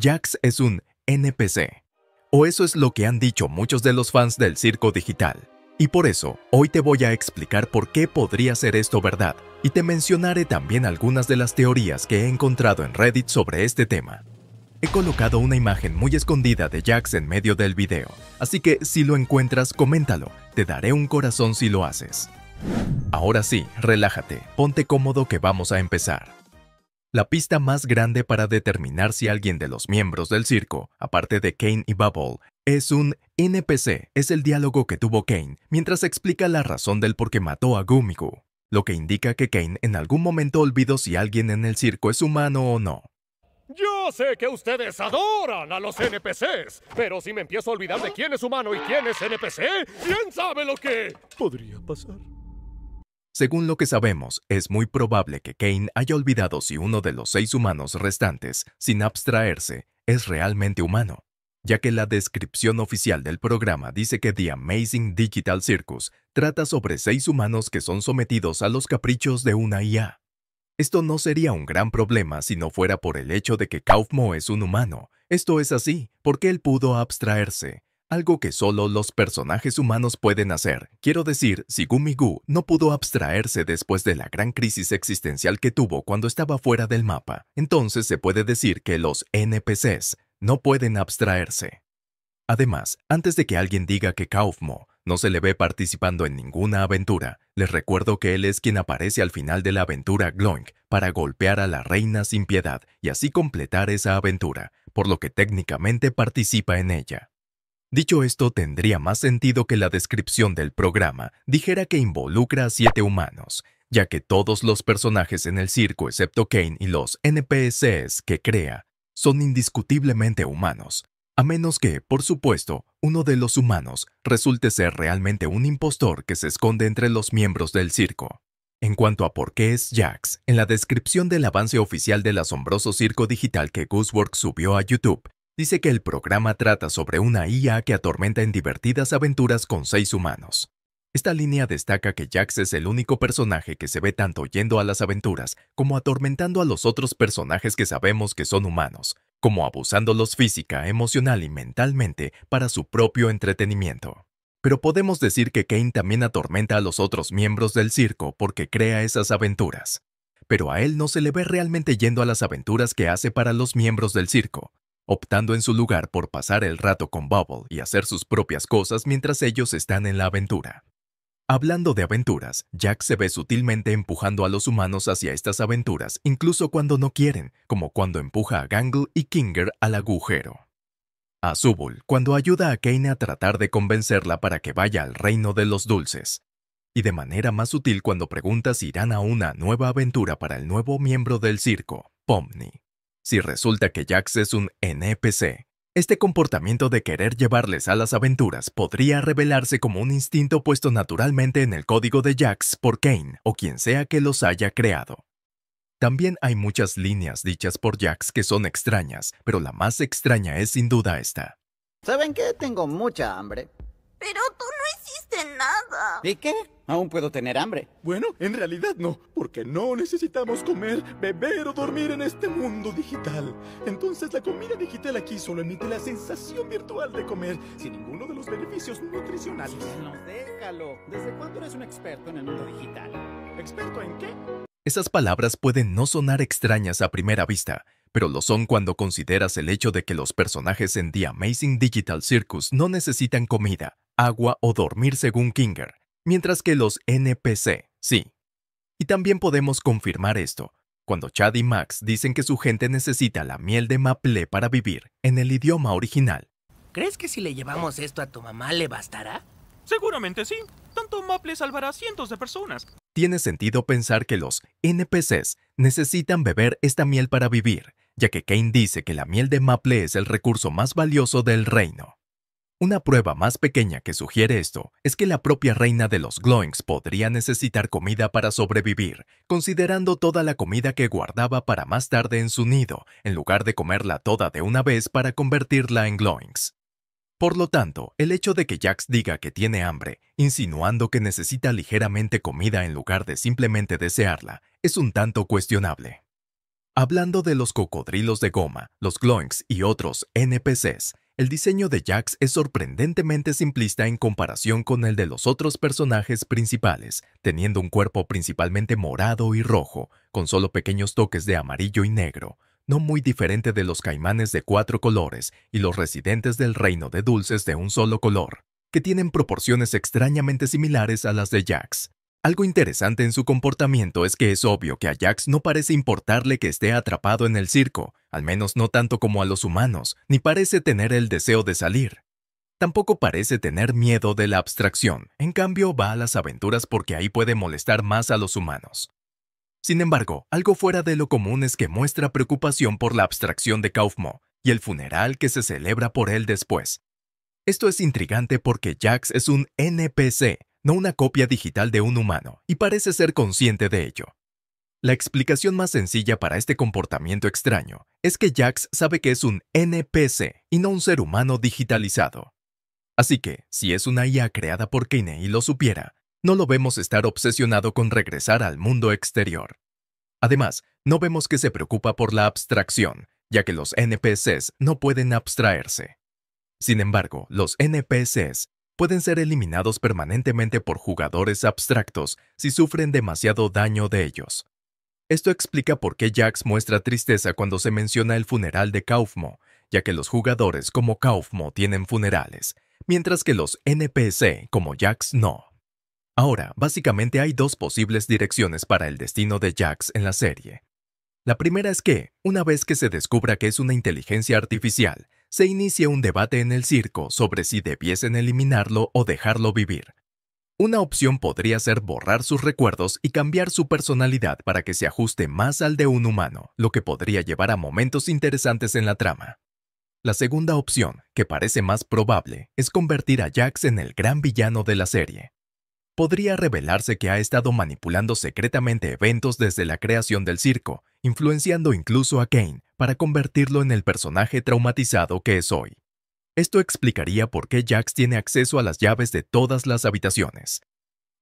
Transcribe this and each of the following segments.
Jax es un NPC. O eso es lo que han dicho muchos de los fans del circo digital. Y por eso, hoy te voy a explicar por qué podría ser esto verdad, y te mencionaré también algunas de las teorías que he encontrado en Reddit sobre este tema. He colocado una imagen muy escondida de Jax en medio del video, así que si lo encuentras, coméntalo, te daré un corazón si lo haces. Ahora sí, relájate, ponte cómodo que vamos a empezar. La pista más grande para determinar si alguien de los miembros del circo, aparte de Kane y Bubble, es un NPC, es el diálogo que tuvo Kane mientras explica la razón del por qué mató a Gumiku, lo que indica que Kane en algún momento olvidó si alguien en el circo es humano o no. Yo sé que ustedes adoran a los NPCs, pero si me empiezo a olvidar de quién es humano y quién es NPC, ¿quién sabe lo que podría pasar? Según lo que sabemos, es muy probable que Kane haya olvidado si uno de los seis humanos restantes, sin abstraerse, es realmente humano, ya que la descripción oficial del programa dice que The Amazing Digital Circus trata sobre seis humanos que son sometidos a los caprichos de una IA. Esto no sería un gran problema si no fuera por el hecho de que Kaufmo es un humano. Esto es así, porque él pudo abstraerse, algo que solo los personajes humanos pueden hacer. Quiero decir, Sigumi Gu no pudo abstraerse después de la gran crisis existencial que tuvo cuando estaba fuera del mapa. Entonces se puede decir que los NPCs no pueden abstraerse. Además, antes de que alguien diga que Kaufmo no se le ve participando en ninguna aventura, les recuerdo que él es quien aparece al final de la aventura Gloink para golpear a la reina sin piedad y así completar esa aventura, por lo que técnicamente participa en ella. Dicho esto, tendría más sentido que la descripción del programa dijera que involucra a siete humanos, ya que todos los personajes en el circo, excepto Kane y los NPCs que crea, son indiscutiblemente humanos, a menos que, por supuesto, uno de los humanos resulte ser realmente un impostor que se esconde entre los miembros del circo. En cuanto a por qué es Jax, en la descripción del avance oficial del asombroso circo digital que Gooseworks subió a YouTube, dice que el programa trata sobre una IA que atormenta en divertidas aventuras con seis humanos. Esta línea destaca que Jax es el único personaje que se ve tanto yendo a las aventuras como atormentando a los otros personajes que sabemos que son humanos, como abusándolos física, emocional y mentalmente para su propio entretenimiento. Pero podemos decir que Kane también atormenta a los otros miembros del circo porque crea esas aventuras. Pero a él no se le ve realmente yendo a las aventuras que hace para los miembros del circo, optando en su lugar por pasar el rato con Bubble y hacer sus propias cosas mientras ellos están en la aventura. Hablando de aventuras, Jack se ve sutilmente empujando a los humanos hacia estas aventuras, incluso cuando no quieren, como cuando empuja a Gangle y Kinger al agujero. A Zubul, cuando ayuda a Kane a tratar de convencerla para que vaya al reino de los dulces. Y de manera más sutil cuando pregunta si irán a una nueva aventura para el nuevo miembro del circo, Pomni. Si resulta que Jax es un NPC, este comportamiento de querer llevarles a las aventuras podría revelarse como un instinto puesto naturalmente en el código de Jax por Kane o quien sea que los haya creado. También hay muchas líneas dichas por Jax que son extrañas, pero la más extraña es sin duda esta. ¿Saben qué? Tengo mucha hambre. Pero tú no hiciste nada. ¿Y qué? Aún puedo tener hambre. Bueno, en realidad no, porque no necesitamos comer, beber o dormir en este mundo digital. Entonces la comida digital aquí solo emite la sensación virtual de comer, sin ninguno de los beneficios nutricionales. No, déjalo. ¿Desde cuándo eres un experto en el mundo digital? ¿Experto en qué? Esas palabras pueden no sonar extrañas a primera vista, pero lo son cuando consideras el hecho de que los personajes en The Amazing Digital Circus no necesitan comida, agua o dormir según Kinger, mientras que los NPC sí. Y también podemos confirmar esto, cuando Chad y Max dicen que su gente necesita la miel de maple para vivir en el idioma original. ¿Crees que si le llevamos esto a tu mamá le bastará? Seguramente sí. Tanto maple salvará a cientos de personas. Tiene sentido pensar que los NPCs necesitan beber esta miel para vivir, ya que Kane dice que la miel de maple es el recurso más valioso del reino. Una prueba más pequeña que sugiere esto es que la propia reina de los Gloings podría necesitar comida para sobrevivir, considerando toda la comida que guardaba para más tarde en su nido, en lugar de comerla toda de una vez para convertirla en Gloings. Por lo tanto, el hecho de que Jax diga que tiene hambre, insinuando que necesita ligeramente comida en lugar de simplemente desearla, es un tanto cuestionable. Hablando de los cocodrilos de goma, los Gloings y otros NPCs, el diseño de Jax es sorprendentemente simplista en comparación con el de los otros personajes principales, teniendo un cuerpo principalmente morado y rojo, con solo pequeños toques de amarillo y negro, no muy diferente de los caimanes de cuatro colores y los residentes del reino de dulces de un solo color, que tienen proporciones extrañamente similares a las de Jax. Algo interesante en su comportamiento es que es obvio que a Jax no parece importarle que esté atrapado en el circo, al menos no tanto como a los humanos, ni parece tener el deseo de salir. Tampoco parece tener miedo de la abstracción, en cambio va a las aventuras porque ahí puede molestar más a los humanos. Sin embargo, algo fuera de lo común es que muestra preocupación por la abstracción de Kaufmo y el funeral que se celebra por él después. Esto es intrigante porque Jax es un NPC, no una copia digital de un humano, y parece ser consciente de ello. La explicación más sencilla para este comportamiento extraño es que Jax sabe que es un NPC y no un ser humano digitalizado. Así que, si es una IA creada por Kane y lo supiera, no lo vemos estar obsesionado con regresar al mundo exterior. Además, no vemos que se preocupa por la abstracción, ya que los NPCs no pueden abstraerse. Sin embargo, los NPCs pueden ser eliminados permanentemente por jugadores abstractos si sufren demasiado daño de ellos. Esto explica por qué Jax muestra tristeza cuando se menciona el funeral de Kaufmo, ya que los jugadores como Kaufmo tienen funerales, mientras que los NPC como Jax no. Ahora, básicamente hay dos posibles direcciones para el destino de Jax en la serie. La primera es que, una vez que se descubra que es una inteligencia artificial, se inicia un debate en el circo sobre si debiesen eliminarlo o dejarlo vivir, una opción podría ser borrar sus recuerdos y cambiar su personalidad para que se ajuste más al de un humano, lo que podría llevar a momentos interesantes en la trama. La segunda opción, que parece más probable, es convertir a Jax en el gran villano de la serie. Podría revelarse que ha estado manipulando secretamente eventos desde la creación del circo, influenciando incluso a Kane para convertirlo en el personaje traumatizado que es hoy. Esto explicaría por qué Jax tiene acceso a las llaves de todas las habitaciones.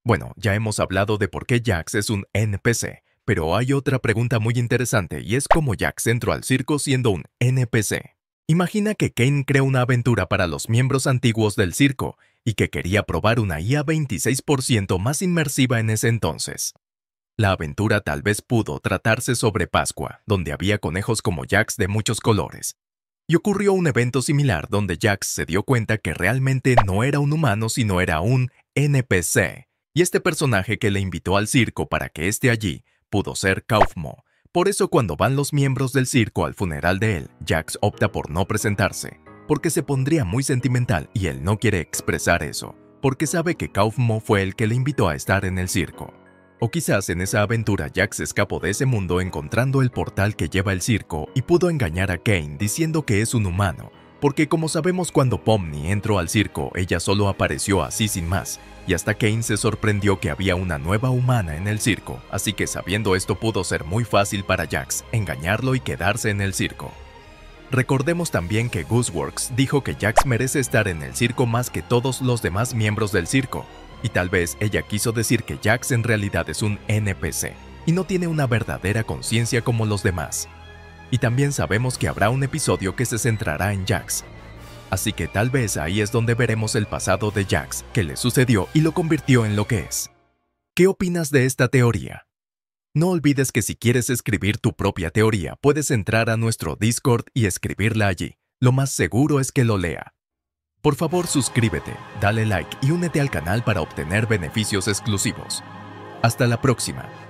Bueno, ya hemos hablado de por qué Jax es un NPC, pero hay otra pregunta muy interesante y es cómo Jax entró al circo siendo un NPC. Imagina que Kane crea una aventura para los miembros antiguos del circo y que quería probar una IA 26% más inmersiva en ese entonces. La aventura tal vez pudo tratarse sobre Pascua, donde había conejos como Jax de muchos colores, y ocurrió un evento similar donde Jax se dio cuenta que realmente no era un humano sino era un NPC. Y este personaje que le invitó al circo para que esté allí pudo ser Kaufmo. Por eso cuando van los miembros del circo al funeral de él, Jax opta por no presentarse, porque se pondría muy sentimental y él no quiere expresar eso, porque sabe que Kaufmo fue el que le invitó a estar en el circo. O quizás en esa aventura Jax escapó de ese mundo encontrando el portal que lleva el circo y pudo engañar a Kane diciendo que es un humano, porque como sabemos cuando Pomni entró al circo, ella solo apareció así sin más, y hasta Kane se sorprendió que había una nueva humana en el circo, así que sabiendo esto pudo ser muy fácil para Jax engañarlo y quedarse en el circo. Recordemos también que Gooseworks dijo que Jax merece estar en el circo más que todos los demás miembros del circo, y tal vez ella quiso decir que Jax en realidad es un NPC y no tiene una verdadera conciencia como los demás. Y también sabemos que habrá un episodio que se centrará en Jax. Así que tal vez ahí es donde veremos el pasado de Jax, que le sucedió y lo convirtió en lo que es. ¿Qué opinas de esta teoría? No olvides que si quieres escribir tu propia teoría, puedes entrar a nuestro Discord y escribirla allí. Lo más seguro es que lo lea. Por favor suscríbete, dale like y únete al canal para obtener beneficios exclusivos. Hasta la próxima.